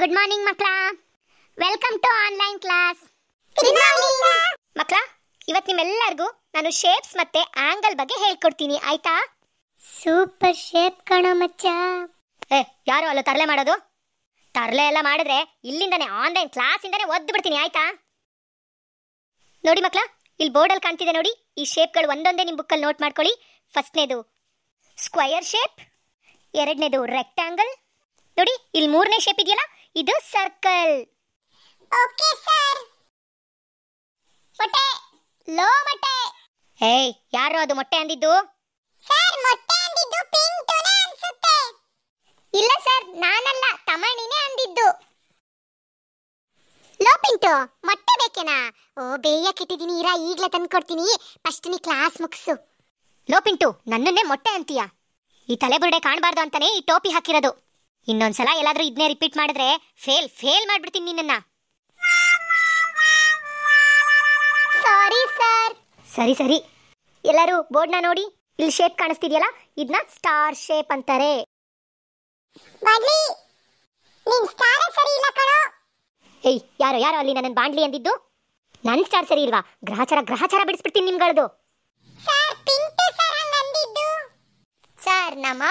Good morning ಮಕ್ಕಳ welcome to online class ಮಕ್ಕಳ ಇವತ್ತು ನಿಮ್ಮೆಲ್ಲರಿಗೂ ನಾನು ಶೇಪ್ಸ್ ಮತ್ತೆ ಆಂಗಲ್ ಬಗ್ಗೆ ಹೇಳ್ಕೊಡ್ತೀನಿ ಆಯ್ತಾ ಸೂಪರ್ ಶೇಪ್ ಕಣೋ ಮಚ್ಚ ಏ ಯಾರು ಅಲ್ಲ ತರಲೆ ಮಾಡೋದು ತರಲೆ ಎಲ್ಲ ಮಾಡಿದ್ರೆ ಇಲ್ಲಿಂದನೇ ಆನ್ಲೈನ್ ಇಂದನೇ ಒದ್ದು ಬಿಡ್ತೀನಿ ಆಯ್ತಾ ನೋಡಿ ಮಕ್ಕಳ ಇಲ್ಲಿ ಬೋರ್ಡಲ್ಲಿ ಕಾಣ್ತಿದೆ ನೋಡಿ ಈ ಶೇಪ್ಗಳು ಒಂದೊಂದೇ ನಿಮ್ಮ ಬುಕ್ಕಲ್ಲಿ ನೋಟ್ ಮಾಡ್ಕೊಳ್ಳಿ ಫಸ್ಟ್ನೇದು ಸ್ಕ್ವಯರ್ ಶೇಪ್ ಎರಡನೇದು ರೆಕ್ಟ್ಯಾಂಗಲ್ ನೋಡಿ ಇಲ್ಲಿ ಮೂರನೇ ಶೇಪ್ ಇದೆಯಲ್ಲ ಇದು ಸರ್ಕಲ್ ಓಕೆ ಸರ್ ಮೊಟ್ಟೆ ಲೋ ಮೊಟ್ಟೆ ಏಯ್ ಯಾರು ಅದು ಮೊಟ್ಟೆ ಅಂದಿದ್ದು ಸರ್ ಮೊಟ್ಟೆ ಅಂದಿದ್ದು ಪಿಂಟುನೇ ಅನ್ಸುತ್ತೆ ಇಲ್ಲ ಸರ್ ನಾನಲ್ಲ ತಮಣಿನೇ ಅಂದಿದ್ದು ಲೋ ಪಿಂಟು ಮೊಟ್ಟೆ ಬೇಕೇನಾ ಓ ಬೇಯಕ್ಕೆ ಇಟ್ಟಿದ್ದೀನಿ ಇರ ಈಗಲೇ ತಂದ್ಕೊಡ್ತೀನಿ ಕೊಡ್ತೀನಿ ಫಸ್ಟ್ ನೀ ಕ್ಲಾಸ್ ಮುಗಿಸು ಲೋ ಪಿಂಟು ನನ್ನನ್ನೇ ಮೊಟ್ಟೆ ಅಂತೀಯ ಈ ತಲೆಬುರುಡೆ ಕಾಣಬಾರ್ದು ಅಂತಾನೆ ಈ ಟೋಪಿ ಹಾಕಿರೋದು ಇನ್ನೊಂದ್ಸಲ ಎಲ್ಲಾದ್ರೂ ಇದನ್ನೇ ರಿಪೀಟ್ ಮಾಡಿದ್ರೆ ಫೇಲ್ ಫೇಲ್ ಮಾಡ್ಬಿಡ್ತೀನಿ ನಿನ್ನನ್ನ ಸಾರಿ ಸರ್ ಸರಿ ಸರಿ ಎಲ್ಲರೂ ಬೋರ್ಡ್ನ ನೋಡಿ ಇಲ್ಲಿ ಶೇಪ್ ಕಾಣಿಸ್ತಿದೆಯಲ್ಲ ಇದನ್ನ ಸ್ಟಾರ್ ಶೇಪ್ ಅಂತಾರೆ ನಿನ್ ಸರಿ ಇಲ್ಲ ಏಯ್ ಯಾರೋ ಯಾರೋ ಅಲ್ಲಿ ನನ್ನ ಬಾಂಡ್ಲಿ ಅಂದಿದ್ದು ನನ್ನ ಸ್ಟಾರ್ ಸರಿ ಇಲ್ವಾ ಗ್ರಹಚಾರ ಗ್ರಹಚಾರ ಬಿಡಿಸ್ಬಿಡ್ತೀನಿ ನಿಮ್ಗಳದು ಸರ್ ಸರ್ ನಮ್ಮ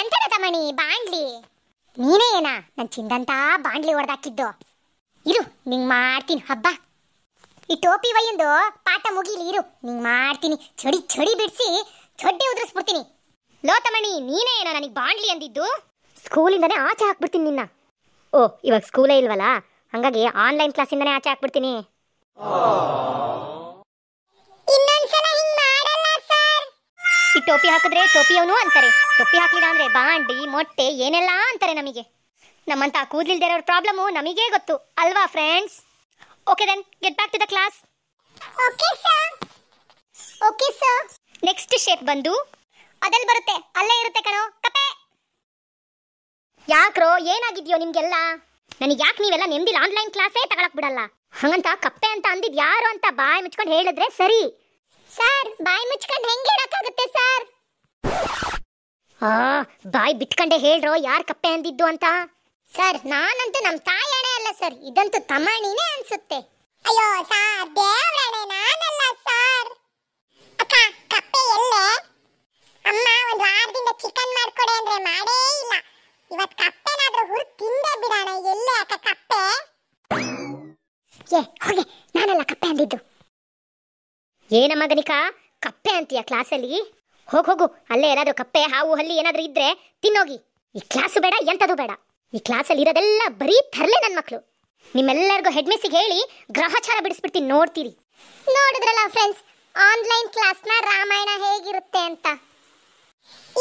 ಎಂತದ ತಮಣಿ ಬಾಂಡ್ಲಿ ನೀನೇ ಏನಾ ನನ್ ಚಿಂದಂತ ಬಾಂಡ್ಲಿ ಹೊಡೆದಾಕಿದ್ದು ಇರು ನಿಂಗ್ ಮಾಡ್ತೀನಿ ಹಬ್ಬ ಈ ಟೋಪಿ ಒಯ್ಯೊಂದು ಪಾಠ ಮುಗಿಲಿ ಇರು ನಿಂಗ್ ಮಾಡ್ತೀನಿ ಚಡಿ ಚಡಿ ಬಿಡಿಸಿ ಚಡ್ಡಿ ಉದುರಿಸ್ಬಿಡ್ತೀನಿ ಲೋ ತಮಣಿ ನೀನೇ ಏನೋ ನನಗೆ ಬಾಂಡ್ಲಿ ಅಂದಿದ್ದು ಸ್ಕೂಲಿಂದನೇ ಆಚೆ ಹಾಕ್ಬಿಡ್ತೀನಿ ನಿನ್ನ ಓ ಇವಾಗ ಸ್ಕೂಲೇ ಇಲ್ವಲ್ಲ ಹಂಗಾಗಿ ಆನ್ಲೈನ್ ಕ್ಲಾಸಿಂದನೇ ಆಚೆ ಹಾಕ್ಬಿಡ್ತೀನಿ ಈ ಟೋಪಿ ಹಾಕಿದ್ರೆ ಟೋಪಿಯವನು ಅಂತಾರೆ ಟೋಪಿ ಹಾಕಲಿಲ್ಲ ಅಂದ್ರೆ ಬಾಂಡಿ ಮೊಟ್ಟೆ ಏನೆಲ್ಲ ಅಂತಾರೆ ನಮಗೆ ನಮ್ಮಂತ ಕೂದಲಿಲ್ಲದೆ ಇರೋ ಪ್ರಾಬ್ಲಮ್ ನಮಗೇ ಗೊತ್ತು ಅಲ್ವಾ friends okay then get back to the class okay sir okay sir next shape ಬಂದು ಅದಲ್ಲಿ ಬರುತ್ತೆ ಅಲ್ಲೇ ಇರುತ್ತೆ ಕಣೋ ಕಪೆ ಯಾಕ್ರೋ ಏನಾಗಿದ್ಯೋ ನಿಮ್ಗೆಲ್ಲ ನನಗೆ ಯಾಕೆ ನೀವೆಲ್ಲ ನೆಮ್ಮದಿಲ್ಲ ಆನ್ಲೈನ್ ಕ್ಲಾಸೇ ತಗೊಳಕ್ ಬಿಡಲ್ಲ ಹಂಗಂತ ಕಪ್ಪೆ ಅಂತ ಅಂದಿದ್ ಯಾರು ಅಂತ ಬಾಯಿ ಮುಚ್ಕೊಂಡು ಹೇಳಿದ್ರೆ ಸರಿ ಸರ್ ಬಾಯಿ ಮುಚ್ಕೊಂಡು ಹೆಂಗೆ ಹೇಳಕ್ಕಾಗುತ್ತೆ ಸರ್ ಆ ಬಾಯಿ ಬಿಟ್ಕೊಂಡೆ ಹೇಳ್ರೋ ಯಾರ್ ಕಪ್ಪೆ ಅಂದಿದ್ದು ಅಂತ ಸರ್ ನಾನಂತೂ ನಮ್ಮ ತಾಯಿ ಅಣೆ ಅಲ್ಲ ಸರ್ ಇದಂತೂ ತಮಾಣಿನೇ ಅನ್ಸುತ್ತೆ ಅಯ್ಯೋ ಸರ್ ದೇವ್ರಣೆ ನಾನಲ್ಲ ಸರ್ ಅಕ್ಕ ಕಪ್ಪೆ ಎಲ್ಲೆ ಅಮ್ಮ ಒಂದು ವಾರದಿಂದ ಚಿಕನ್ ಮಾಡ್ಕೊಡೆ ಅಂದ್ರೆ ಮಾಡೇ ಇಲ್ಲ ಇವತ್ತು ಕಪ್ಪೆನಾದ್ರೂ ಹುರು ತಿಂದೇ ಬಿಡೋಣ ಎಲ್ಲೇ ಅಕ್ಕ ಕಪ್ಪೆ ಏ ಹೋಗಿ ಏನ ಗನಿಕಾ ಕಪ್ಪೆ ಅಂತೀಯ ಕ್ಲಾಸಲ್ಲಿ ಹೋಗಿ ಹೋಗು ಅಲ್ಲೇ ಏನಾದರೂ ಕಪ್ಪೆ ಹಾವು ಹಲ್ಲಿ ಏನಾದರೂ ಇದ್ರೆ ತಿನ್ನೋಗಿ ಈ ಕ್ಲಾಸು ಬೇಡ ಎಂಥದ್ದು ಬೇಡ ಈ ಕ್ಲಾಸಲ್ಲಿ ಇರೋದೆಲ್ಲ ಬರೀ ತರಲೆ ನನ್ನ ಮಕ್ಕಳು ನಿಮ್ಮೆಲ್ಲರಿಗೂ ಹೆಡ್ ಮಿಸ್ಸಿಗೆ ಹೇಳಿ ಗ್ರಹಚಾರ ಬಿಡಿಸ್ಬಿಡ್ತೀನಿ ನೋಡ್ತೀರಿ ನೋಡಿದ್ರಲ್ಲ ಫ್ರೆಂಡ್ಸ್ ಆನ್ಲೈನ್ ಕ್ಲಾಸ್ನ ರಾಮಾಯಣ ಹೇಗಿರುತ್ತೆ ಅಂತ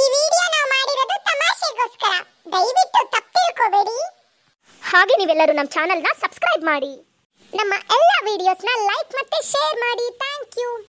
ಈ ವಿಡಿಯೋ ನಾವು ಮಾಡಿರೋದು ತಮಾಷೆಗೋಸ್ಕರ ದಯವಿಟ್ಟು ತಪ್ಪು ತಿಳ್ಕೋಬೇಡಿ ಹಾಗೆ ನೀವೆಲ್ಲರೂ ನಮ್ಮ ಚಾನೆಲ್ನ ಸಬ್ಸ್ಕ್ರೈಬ್ ಮಾಡಿ ನಮ್ಮ ಎಲ್ಲ ವಿಡಿಯೋಸ್ನ ಲೈಕ್ ಮತ್ತೆ ಶೇರ್ ಮಾಡಿ you.